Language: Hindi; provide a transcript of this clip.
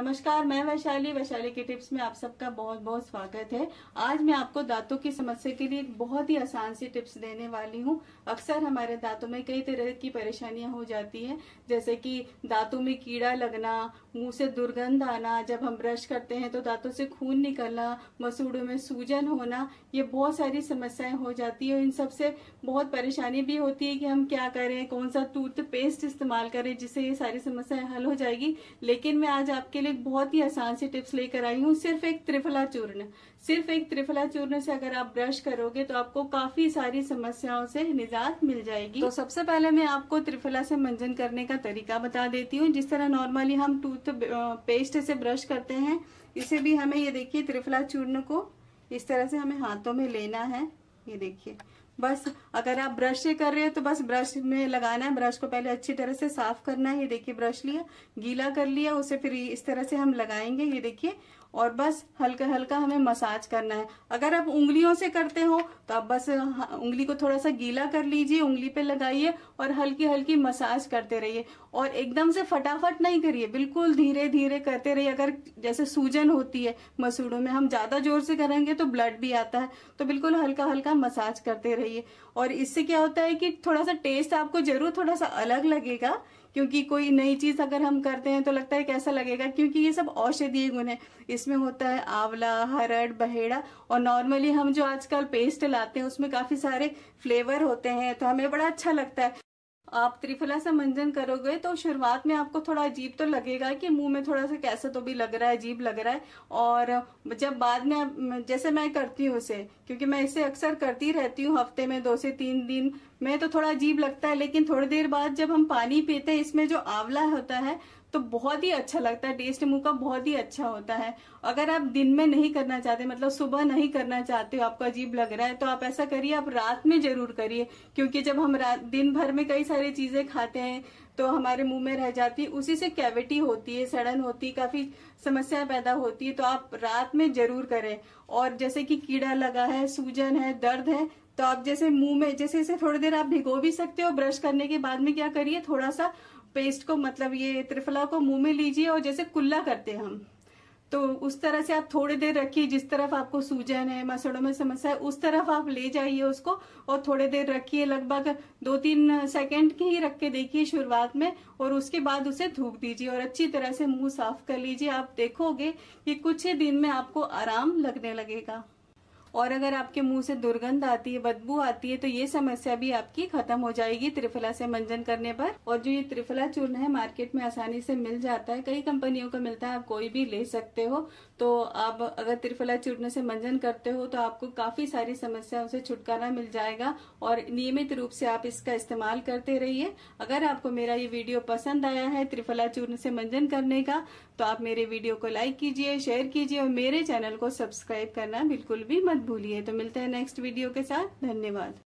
नमस्कार मैं वैशाली वैशाली के टिप्स में आप सबका बहुत बहुत स्वागत है आज मैं आपको दांतों की समस्या के लिए एक बहुत ही आसान सी टिप्स देने वाली हूँ अक्सर हमारे दांतों में कई तरह की परेशानियां हो जाती हैं जैसे कि दांतों में कीड़ा लगना मुंह से दुर्गंध आना जब हम ब्रश करते हैं तो दांतों से खून निकलना मसूड़ों में सूजन होना ये बहुत सारी समस्याएं हो जाती है और इन सबसे बहुत परेशानी भी होती है कि हम क्या करें कौन सा टूथपेस्ट इस्तेमाल करें जिससे ये सारी समस्याएं हल हो जाएगी लेकिन मैं आज आपके लिए लिए बहुत ही आसान सी टिप्स लेकर आई हूँ सिर्फ एक त्रिफला चूर्ण सिर्फ एक त्रिफला चूर्ण से अगर आप ब्रश करोगे तो आपको काफी सारी समस्याओं से निजात मिल जाएगी तो सबसे पहले मैं आपको त्रिफला से मंजन करने का तरीका बता देती हूँ जिस तरह नॉर्मली हम टूथ पेस्ट से ब्रश करते हैं इसे भी हमें ये देखिए त्रिफला चूर्ण को इस तरह से हमें हाथों में लेना है ये देखिए बस अगर आप ब्रश से कर रहे हो तो बस ब्रश में लगाना है ब्रश को पहले अच्छी तरह से साफ करना है ये देखिए ब्रश लिया गीला कर लिया उसे फिर इस तरह से हम लगाएंगे ये देखिए और बस हल्का हल्का हमें मसाज करना है अगर आप उंगलियों से करते हो तो आप बस हाँ, उंगली को थोड़ा सा गीला कर लीजिए उंगली पे लगाइए और हल्की हल्की मसाज करते रहिए और एकदम से फटाफट नहीं करिए बिल्कुल धीरे धीरे करते रहिए अगर जैसे सूजन होती है मसूड़ों में हम ज़्यादा जोर से करेंगे तो ब्लड भी आता है तो बिल्कुल हल्का हल्का मसाज करते रहिए और इससे क्या होता है कि थोड़ा सा टेस्ट आपको जरूर थोड़ा सा अलग लगेगा क्योंकि कोई नई चीज़ अगर हम करते हैं तो लगता है कैसा लगेगा क्योंकि ये सब औषधीय गुण है इसमें होता है आंवला हरड़ बहेड़ा और नॉर्मली हम जो आजकल पेस्ट लाते हैं उसमें काफ़ी सारे फ्लेवर होते हैं तो हमें बड़ा अच्छा लगता है आप त्रिफला से मंजन करोगे तो शुरुआत में आपको थोड़ा अजीब तो लगेगा कि मुंह में थोड़ा सा कैसा तो भी लग रहा है अजीब लग रहा है और जब बाद में जैसे मैं करती हूँ उसे क्योंकि मैं इसे अक्सर करती रहती हूँ हफ्ते में दो से तीन दिन में तो थोड़ा अजीब लगता है लेकिन थोड़ी देर बाद जब हम पानी पीते हैं इसमें जो आंवला होता है तो बहुत ही अच्छा लगता है टेस्ट मुंह का बहुत ही अच्छा होता है अगर आप दिन में नहीं करना चाहते मतलब सुबह नहीं करना चाहते हो आपको अजीब लग रहा है तो आप ऐसा करिए आप रात में जरूर करिए क्योंकि जब हम दिन भर में कई सारी चीजें खाते हैं तो हमारे मुंह में रह जाती है उसी से कैविटी होती है सड़न होती है काफी समस्या पैदा होती है तो आप रात में जरूर करें और जैसे कि कीड़ा लगा है सूजन है दर्द है तो आप जैसे मुंह में जैसे इसे थोड़ी देर आप भिगो भी सकते हो ब्रश करने के बाद में क्या करिए थोड़ा सा पेस्ट को मतलब ये त्रिफला को मुंह में लीजिए और जैसे कुल्ला करते हैं हम तो उस तरह से आप थोड़ी देर रखिए जिस तरफ आपको सूजन है मसड़ों में समस्या है उस तरफ आप ले जाइए उसको और थोड़ी देर रखिए लगभग दो तीन सेकंड के ही रख के देखिए शुरुआत में और उसके बाद उसे धूप दीजिए और अच्छी तरह से मुंह साफ कर लीजिए आप देखोगे कि कुछ ही दिन में आपको आराम लगने लगेगा और अगर आपके मुंह से दुर्गंध आती है बदबू आती है तो ये समस्या भी आपकी खत्म हो जाएगी त्रिफला से मंजन करने पर और जो ये त्रिफला चूर्ण है मार्केट में आसानी से मिल जाता है कई कंपनियों का मिलता है आप कोई भी ले सकते हो तो आप अगर त्रिफला चूर्ण से मंजन करते हो तो आपको काफी सारी समस्याओं से छुटकारा मिल जाएगा और नियमित रूप से आप इसका इस्तेमाल करते रहिए अगर आपको मेरा ये वीडियो पसंद आया है त्रिफला चूर्ण से मंजन करने का तो आप मेरे वीडियो को लाइक कीजिए शेयर कीजिए और मेरे चैनल को सब्सक्राइब करना बिल्कुल भी मत मत भूलिए तो मिलते हैं नेक्स्ट वीडियो के साथ धन्यवाद